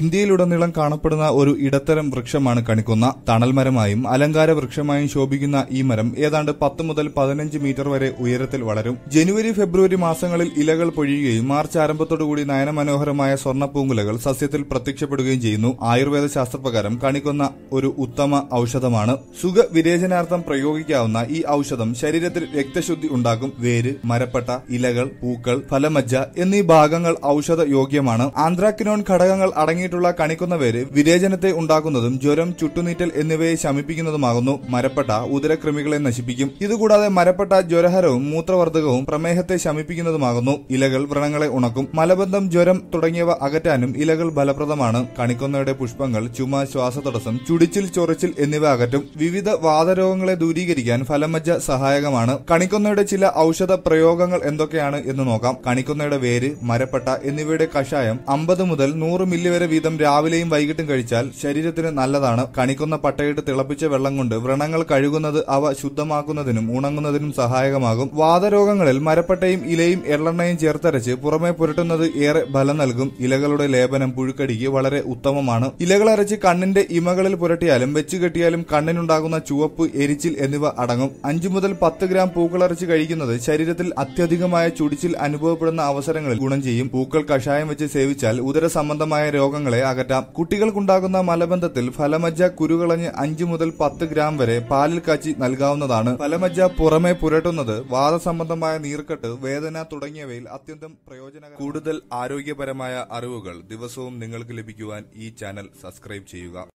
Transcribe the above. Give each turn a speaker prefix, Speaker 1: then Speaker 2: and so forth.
Speaker 1: ഇന്ത്യയിലുടനീളം കാണപ്പെടുന്ന ഒരു ഇടത്തരം വൃക്ഷമാണ് കണിക്കുന്ന തണൽമരമായും അലങ്കാര വൃക്ഷമായും ശോഭിക്കുന്ന ഈ മരം ഏതാണ്ട് പത്ത് മുതൽ പതിനഞ്ച് മീറ്റർ വരെ ഉയരത്തിൽ വളരും ജനുവരി ഫെബ്രുവരി മാസങ്ങളിൽ ഇലകൾ പൊഴിയുകയും മാർച്ച് ആരംഭത്തോടുകൂടി നയനമനോഹരമായ സ്വർണ്ണ പൂങ്കുലകൾ സസ്യത്തിൽ പ്രത്യക്ഷപ്പെടുകയും ചെയ്യുന്നു ആയുർവേദ ശാസ്ത്രപ്രകാരം കണിക്കുന്ന ഒരു ഉത്തമ ഔഷധമാണ് സുഖ വിരേചനാർത്ഥം പ്രയോഗിക്കാവുന്ന ഈ ഔഷധം ശരീരത്തിൽ രക്തശുദ്ധി ഉണ്ടാക്കും വേര് മരപ്പെട്ട ഇലകൾ പൂക്കൾ ഫലമജ്ജ എന്നീ ഭാഗങ്ങൾ ഔഷധ യോഗ്യമാണ് ആന്ത്രാക്കിനോൺ ഘടകങ്ങൾ അടങ്ങി അടങ്ങിയിട്ടുള്ള കണിക്കുന്നവര് വിരേചനത്തെ ഉണ്ടാക്കുന്നതും ജ്വരം ചുട്ടുനീറ്റൽ എന്നിവയെ ശമിപ്പിക്കുന്നതുമാകുന്നു മരപ്പെട്ട ഉദരക്രിമികളെ നശിപ്പിക്കും ഇതുകൂടാതെ മരപ്പെട്ട ജ്വരഹരവും മൂത്രവർദ്ധകവും പ്രമേഹത്തെ ശമിപ്പിക്കുന്നതുമാകുന്നു ഇലകൾ വ്രണങ്ങളെ ഉണക്കും മലബന്ധം ജ്വരം തുടങ്ങിയവ അകറ്റാനും ഇലകൾ ഫലപ്രദമാണ് കണിക്കുന്നവയുടെ പുഷ്പങ്ങൾ ചുമ ശ്വാസതടസ്സം ചുടിച്ചിൽ ചൊറിച്ചിൽ എന്നിവ അകറ്റും വിവിധ വാതരോഗങ്ങളെ ദൂരീകരിക്കാൻ ഫലമജ്ജ സഹായകമാണ് കണിക്കുന്നവയുടെ ചില ഔഷധ പ്രയോഗങ്ങൾ എന്തൊക്കെയാണ് എന്ന് നോക്കാം കണിക്കൊന്നയുടെ വേര് മരപ്പെട്ട എന്നിവയുടെ കഷായം അമ്പത് മുതൽ നൂറ് മില്ലി വരെ വീതം രാവിലെയും വൈകിട്ടും കഴിച്ചാൽ ശരീരത്തിന് നല്ലതാണ് കണിക്കുന്ന പട്ടയിട്ട് തിളപ്പിച്ച വെള്ളം കൊണ്ട് വ്രണങ്ങൾ കഴുകുന്നത് അവ ശുദ്ധമാക്കുന്നതിനും ഉണങ്ങുന്നതിനും സഹായകമാകും വാതരോഗങ്ങളിൽ മരപ്പട്ടയും ഇലയും എള്ളെണ്ണയും ചേർത്തരച്ച് പുറമെ പുരട്ടുന്നത് ഏറെ ഫലം നൽകും ഇലകളുടെ ലേപനം പുഴുക്കടിക്ക് വളരെ ഉത്തമമാണ് ഇലകളരച്ച് കണ്ണിന്റെ ഇമകളിൽ പുരട്ടിയാലും വെച്ചു കെട്ടിയാലും കണ്ണിനുണ്ടാകുന്ന ചുവപ്പ് എരിച്ചിൽ എന്നിവ അടങ്ങും അഞ്ചു മുതൽ പത്ത് ഗ്രാം പൂക്കളരച്ച് കഴിക്കുന്നത് ശരീരത്തിൽ അത്യധികമായ ചുടിച്ചിൽ അനുഭവപ്പെടുന്ന അവസരങ്ങളിൽ ഗുണം ചെയ്യും പൂക്കൾ കഷായം വെച്ച് സേവിച്ചാൽ ഉദര സംബന്ധമായ രോഗ രോഗങ്ങളെ അകറ്റാം കുട്ടികൾക്കുണ്ടാകുന്ന മലബന്ധത്തിൽ ഫലമജ്ജ കുരുകളഞ്ഞ് അഞ്ചു മുതൽ പത്ത് ഗ്രാം വരെ പാലിൽ കാച്ചി നൽകാവുന്നതാണ് ഫലമജ്ജ പുറമെ പുരട്ടുന്നത് വാദസംബന്ധമായ നീർക്കെട്ട് വേദന തുടങ്ങിയവയിൽ അത്യന്തം പ്രയോജന കൂടുതൽ ആരോഗ്യപരമായ അറിവുകൾ ദിവസവും നിങ്ങൾക്ക് ലഭിക്കുവാൻ ഈ ചാനൽ സബ്സ്ക്രൈബ് ചെയ്യുക